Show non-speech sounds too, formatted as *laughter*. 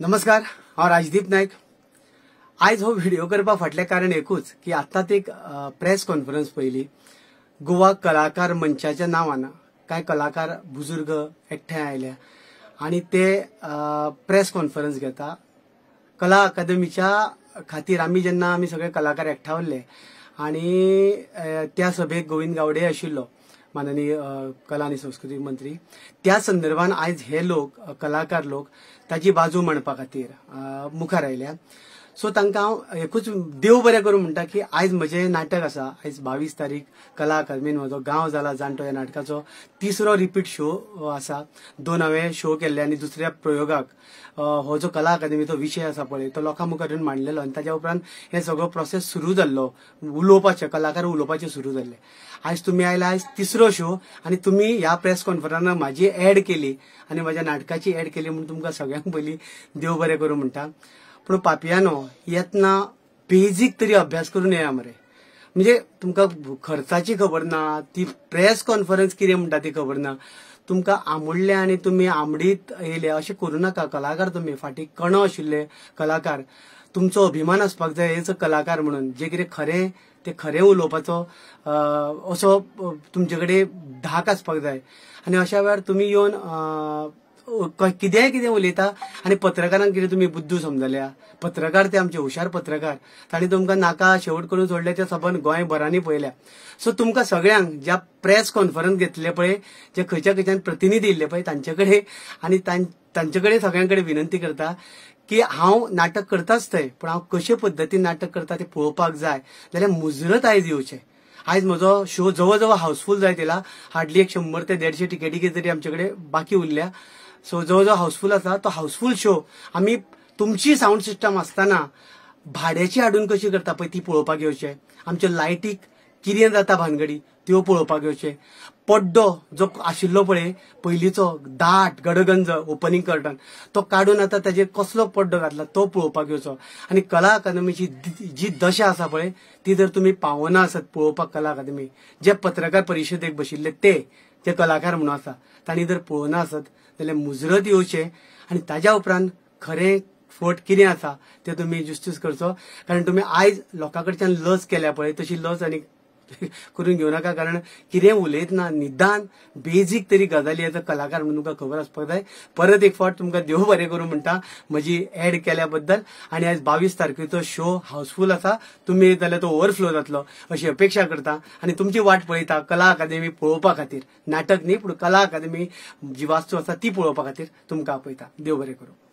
नमस्कार हांव राजदीप नायक आयज हो व्हिडिओ करपा फाटलें कारण एकूच की आतांच एक प्रेस कॉन्फरन्स पहिली गोवा कलाकार मंचाच्या नांवान कांय कलाकार बुजुर्ग एकठांय आयल्या आनी ते प्रेस कॉन्फरन्स घेता कला अकादमीच्या खातीर आमी जेन्ना आमी सगळे कलाकार उरले आनी त्या सभेक गोविंद गावडे आशिल्लो माननीय कला आणि संस्कृती मंत्री त्या संदर्भात आज हे लोक कलाकार लोक ताजी बाजू म्हणपा खातीर मुखार आयल्या सो तांकां हांव एकूच देव बरें करूं म्हणटा की आयज म्हजें नाटक आसा आयज बावीस तारीख कला अकादमीन म्हजो गांव जाला जाणटो ह्या नाटकाचो तिसरो रिपीट शो आसा दोन हांवें शो केल्ले आनी दुसऱ्या प्रयोगाक हो जो कला अकादमीचो विशय आसा पळय तो लोकां मुखार येवन मांडलेलो आनी ताज्या उपरांत हे सगळो प्रोसेस सुरू जाल्लो उलोवपाचे कलाकार उलोवपाचे सुरू जाल्ले आयज तुमी आयला आयज तिसरो शो आनी तुमी ह्या प्रेस कॉन्फरन्सांत म्हाजी एड केली आनी म्हज्या नाटकाची एड केली म्हणून तुमकां सगळ्यांक पयलीं देव बरें करूं म्हणटा पण पापियानो येतना बेजीक तरी अभ्यास करून येया मरे म्हणजे तुमकां खर्चाची खबर ना ती प्रेस कॉन्फरन्स कितें म्हणटा ती खबर ना तुमकां आमुडले आनी तुमी आमडीत येयले अशें करूं नाका कलाकार तुमी फाटी कणो आशिल्ले कलाकार तुमचो अभिमान आसपाक जाय कलाकार म्हणून जे कितें खरें ते खरें उलोवपाचो असो तुमचे कडेन धाक आसपाक जाय आनी अशा वेळार तुमी येवन कितेंय कितें उलयता आनी पत्रकारांक कितें तुमी बुद्धू समजल्या पत्रकार ते आमचे हुशार पत्रकार ताणी तुमकां नाका शेवट करून ते सबंद गोंयभरांनी पळयल्या सो तुमकां सगळ्यांक ज्या प्रेस कॉन्फरन्स घेतले पळय जे खंयच्या खंयच्यान प्रतिनिधी येयल्ले पळय तांचे कडेन आनी तांचे कडेन सगळ्यां कडेन विनंती करता की हांव नाटक करताच थंय पूण हांव कशे पद्दतीन नाटक करता तें पळोवपाक जाय जाल्यार मुजरत आयज येवचें आयज म्हजो शो जवळ जवळ हाऊसफुल जायत येला हार्डली एक शंभर ते देडशे टिकेटी कितें तरी आमचे कडेन बाकी उरल्या सो जो जो हाऊसफुल आसा तो हाऊसफुल शो आम्ही तुमची साऊंड सिस्टम असताना भाड्याची हाडून कशी करता पण ती पळोवपाक येवचे आमचे लायटीक कितें जाता भानगडी त्यो पळोवपाक येवचे पड्डो जो आशिल्लो पळय पयलींचो दाट गडगंज ओपनिंग कर्टन तो काढून आता ताजेर कसलो पड्डो घातला तो पळोवपाक येवचो आनी कला अकादमीची जी दशा आसा पळय ती जर तुम्ही पावना आसत पळोवपाक कला अकादमी जे पत्रकार परिशदेक बशिल्ले ते जे कलाकार म्हणून आसा तांणी जर पळोवना आसत जाल्यार मुजरत येवचे आनी ताज्या उपरांत खरें फट कितें आसा तें तुमी जस्टीस करचो कारण तुमी आयज लोकां कडच्यान लज केल्या पळय तशी लज आनी *laughs* करून घेऊ नका कारण उलयत उलयतना निदान बेजीक तरी गजाली एज अ कलाकार म्हणून तुमकां खबर आसपाक जाय परत एक फावट तुमकां देव बरे करू म्हणता म्हजी ऍड केल्याबद्दल आणि आज बावीस तारखेचो शो हावसफूल असा तुम्ही येत जाल्यार तो ओवरफ्लो जातलो अशी अपेक्षा करता आणि तुमची वाट पळयता कला अकादेमी पळोवपा खातीर नाटक न्ही पूण कला अकादमी जी वास्तू आसा ती पळोवपा खातीर तुमकां आपयता देव बरे करू